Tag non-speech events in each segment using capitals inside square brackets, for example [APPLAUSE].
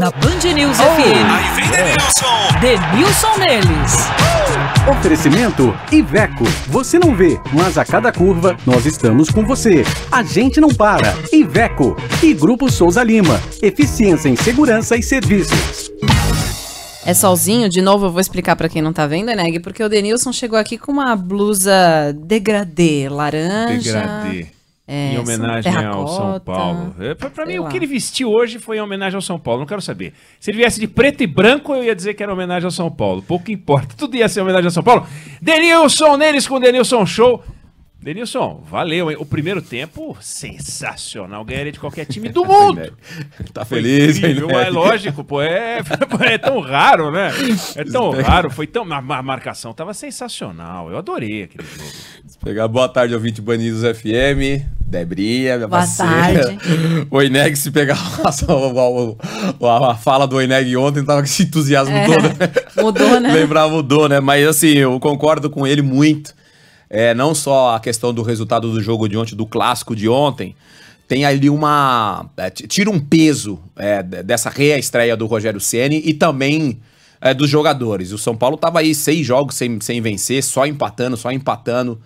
na Band News oh, FM. Aí vem Denilson. Denilson Neles. Oferecimento Iveco. Você não vê, mas a cada curva nós estamos com você. A gente não para. Iveco e Grupo Souza Lima. Eficiência em segurança e serviços. É solzinho, de novo eu vou explicar para quem não tá vendo, Neg, né? porque o Denilson chegou aqui com uma blusa degradê, laranja. Degradê. É, em homenagem ao São Paulo. É, Para mim, lá. o que ele vestiu hoje foi em homenagem ao São Paulo. Não quero saber. Se ele viesse de preto e branco, eu ia dizer que era homenagem ao São Paulo. Pouco importa. Tudo ia ser homenagem ao São Paulo. Denilson Neles com Denilson Show. Denilson, valeu, hein? O primeiro tempo, sensacional. Ganharia de qualquer time do [LAUGHS] mundo. tá foi feliz, incrível, hein, É né? lógico, pô. É, [LAUGHS] é, tão raro, né? É tão raro. Foi tão. A marcação tava sensacional. Eu adorei aquele jogo. Pegar boa tarde, ouvinte Banidos FM. Debria, minha Boa parceira. tarde. [LAUGHS] O Ineg, se pegar a, fala do Ineg ontem, tava com esse entusiasmo é, todo. Né? Mudou, né? Lembrar, mudou, né? Mas assim, eu concordo com ele muito é, não só a questão do resultado do jogo de ontem, do clássico de ontem, tem ali uma. É, tira um peso é, dessa reestreia do Rogério Ceni e também é, dos jogadores. O São Paulo estava aí seis jogos sem, sem vencer, só empatando, só empatando.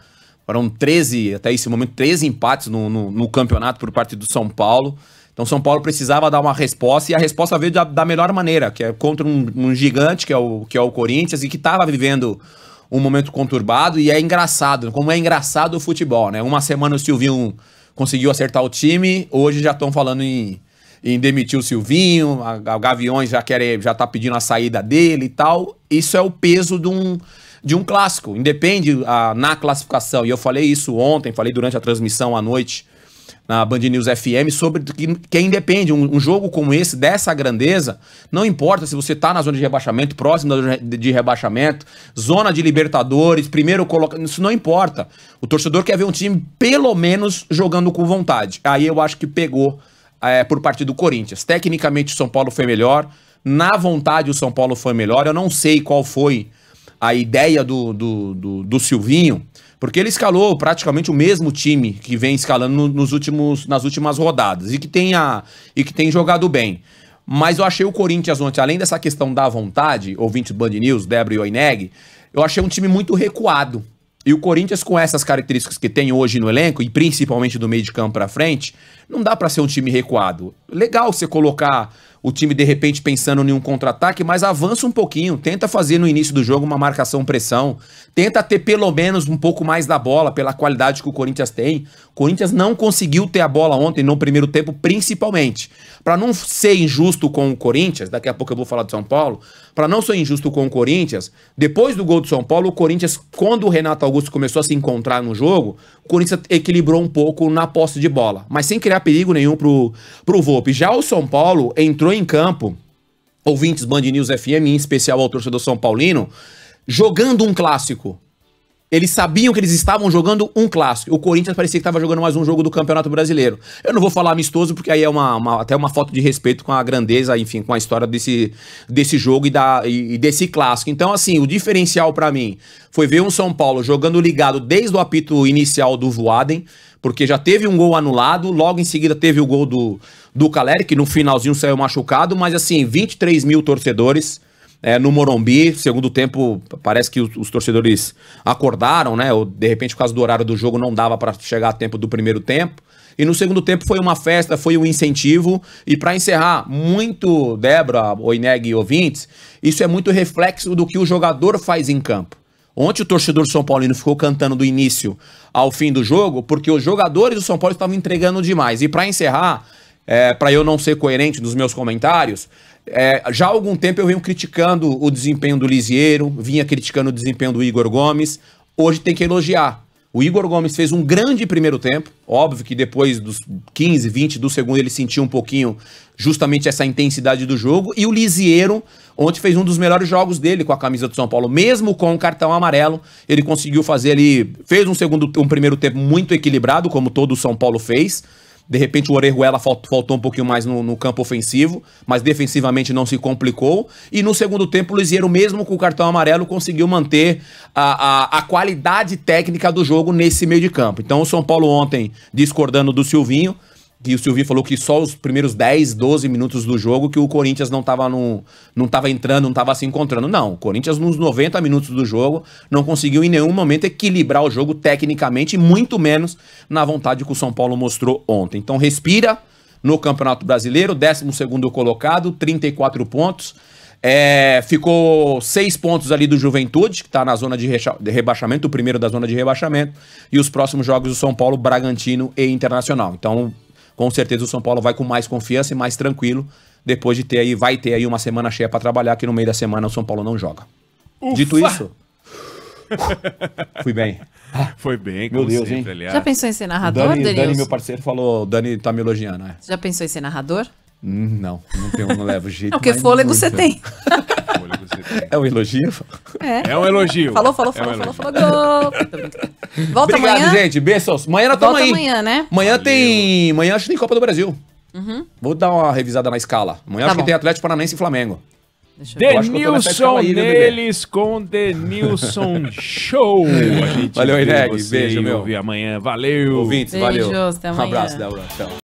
Foram 13, até esse momento, 13 empates no, no, no campeonato por parte do São Paulo. Então São Paulo precisava dar uma resposta e a resposta veio da, da melhor maneira, que é contra um, um, gigante que é, o, que é o Corinthians e que estava vivendo um momento conturbado e é engraçado. Como é engraçado o futebol, né? Uma semana o Silvinho conseguiu acertar o time, hoje já estão falando em, em, demitir o Silvinho, a, a Gaviões já quer, já tá pedindo a saída dele e tal. Isso é o peso de um de um clássico, independe a, na classificação. E eu falei isso ontem, falei durante a transmissão à noite na Band News FM sobre que, quem é depende. Um, um, jogo como esse, dessa grandeza, não importa se você está na zona de rebaixamento, próximo da zona de rebaixamento, zona de Libertadores, primeiro colocado, isso não importa. O torcedor quer ver um time, pelo menos, jogando com vontade. Aí eu acho que pegou é, por parte do Corinthians. Tecnicamente, o São Paulo foi melhor. Na vontade, o São Paulo foi melhor. Eu não sei qual foi a ideia do, do, do, do Silvinho porque ele escalou praticamente o mesmo time que vem escalando nos últimos, nas últimas rodadas e que, tem a, e que tem jogado bem. Mas eu achei o Corinthians ontem, além dessa questão da vontade, ouvinte do Band News, Débora e Oineg, eu achei um time muito recuado. E o Corinthians, com essas características que tem hoje no elenco, e principalmente do meio de campo para frente, não dá para ser um time recuado. Legal você colocar o time de repente pensando em um contra-ataque, mas avança um pouquinho, tenta fazer no início do jogo uma marcação-pressão, tenta ter pelo menos um pouco mais da bola pela qualidade que o Corinthians tem. O Corinthians não conseguiu ter a bola ontem no primeiro tempo, principalmente. Para não ser injusto com o Corinthians, daqui a pouco eu vou falar do São Paulo, para não ser injusto com o Corinthians, depois do gol do São Paulo, o Corinthians, quando o Renato Augusto começou a se encontrar no jogo, o Corinthians equilibrou um pouco na posse de bola, mas sem criar perigo nenhum pro pro Volpe. Já o São Paulo entrou em campo, ouvintes Band News FM, em especial ao torcedor São Paulino, jogando um clássico. Eles sabiam que eles estavam jogando um clássico. O Corinthians parecia que estava jogando mais um jogo do Campeonato Brasileiro. Eu não vou falar amistoso, porque aí é uma, uma, até uma foto de respeito com a grandeza, enfim, com a história desse, desse jogo e, da, e, e desse clássico. Então, assim, o diferencial para mim foi ver um São Paulo jogando ligado desde o apito inicial do Voaden, porque já teve um gol anulado, logo em seguida teve o gol do, do Caleri, que no finalzinho saiu machucado, mas assim, 23 mil torcedores é, no Morumbi. Segundo tempo, parece que os, os, torcedores acordaram, né? Ou de repente, por causa do horário do jogo, não dava para chegar a tempo do primeiro tempo. E no segundo tempo foi uma festa, foi um incentivo. E para encerrar, muito, Débora, Oineg e ouvintes, isso é muito reflexo do que o jogador faz em campo. Ontem o torcedor São Paulino ficou cantando do início ao fim do jogo, porque os jogadores do São Paulo estavam entregando demais. E para encerrar, é, para eu não ser coerente nos meus comentários, é, já há algum tempo eu venho criticando o desempenho do Lisieiro, vinha criticando o desempenho do Igor Gomes. Hoje tem que elogiar. O Igor Gomes fez um grande primeiro tempo. Óbvio que depois dos 15, 20 do segundo ele sentiu um pouquinho justamente essa intensidade do jogo. E o Lisieiro ontem fez um dos melhores jogos dele com a camisa do São Paulo. Mesmo com o cartão amarelo, ele conseguiu fazer ali. Fez um segundo, um primeiro tempo muito equilibrado, como todo o São Paulo fez. De repente o Orejuela faltou um pouquinho mais no, no, campo ofensivo, mas defensivamente não se complicou. E no segundo tempo o Lisieiro, mesmo com o cartão amarelo, conseguiu manter a, a, a qualidade técnica do jogo nesse meio de campo. Então o São Paulo ontem, discordando do Silvinho, que o Silvio falou que só os primeiros 10, 12 minutos do jogo que o Corinthians não estava no, não tava entrando, não estava se encontrando. Não, o Corinthians nos 90 minutos do jogo não conseguiu em nenhum momento equilibrar o jogo tecnicamente, muito menos na vontade que o São Paulo mostrou ontem. Então respira no Campeonato Brasileiro, 12º colocado, 34 pontos. É, ficou seis pontos ali do Juventude, que está na zona de, de, rebaixamento, o primeiro da zona de rebaixamento, e os próximos jogos do São Paulo, Bragantino e Internacional. Então, com certeza o São Paulo vai com mais confiança e mais tranquilo depois de ter aí, vai ter aí uma semana cheia para trabalhar, que no meio da semana o São Paulo não joga. Ufa. Dito isso, [LAUGHS] fui bem. Foi bem, meu Deus, sempre, hein? Aliás. Já pensou em ser narrador, Dani, Dani, meu parceiro, falou, Dani tá me elogiando, né? Já pensou em ser narrador? Hum, não, não, tenho, não levo jeito. Não, porque fôlego muito. você né? tem. [LAUGHS] É um elogio? É. É um elogio. Falou, falou, é falou, é um falou, falou, falou, gol. Volta Obrigado, amanhã. gente. Beijos. Amanhã nós estamos aí. amanhã, né? Amanhã Valeu. tem... Amanhã acho que tem Copa do Brasil. Uhum. Vou dar uma revisada na escala. Amanhã tá acho bom. que tem Atlético Paranaense e Flamengo. Denilson neles com Denilson Show. [LAUGHS] A gente valeu, Ineg. Beijo, meu. Amanhã. Valeu. Ouvintes, Beijos, valeu. Um abraço, Débora. Tchau.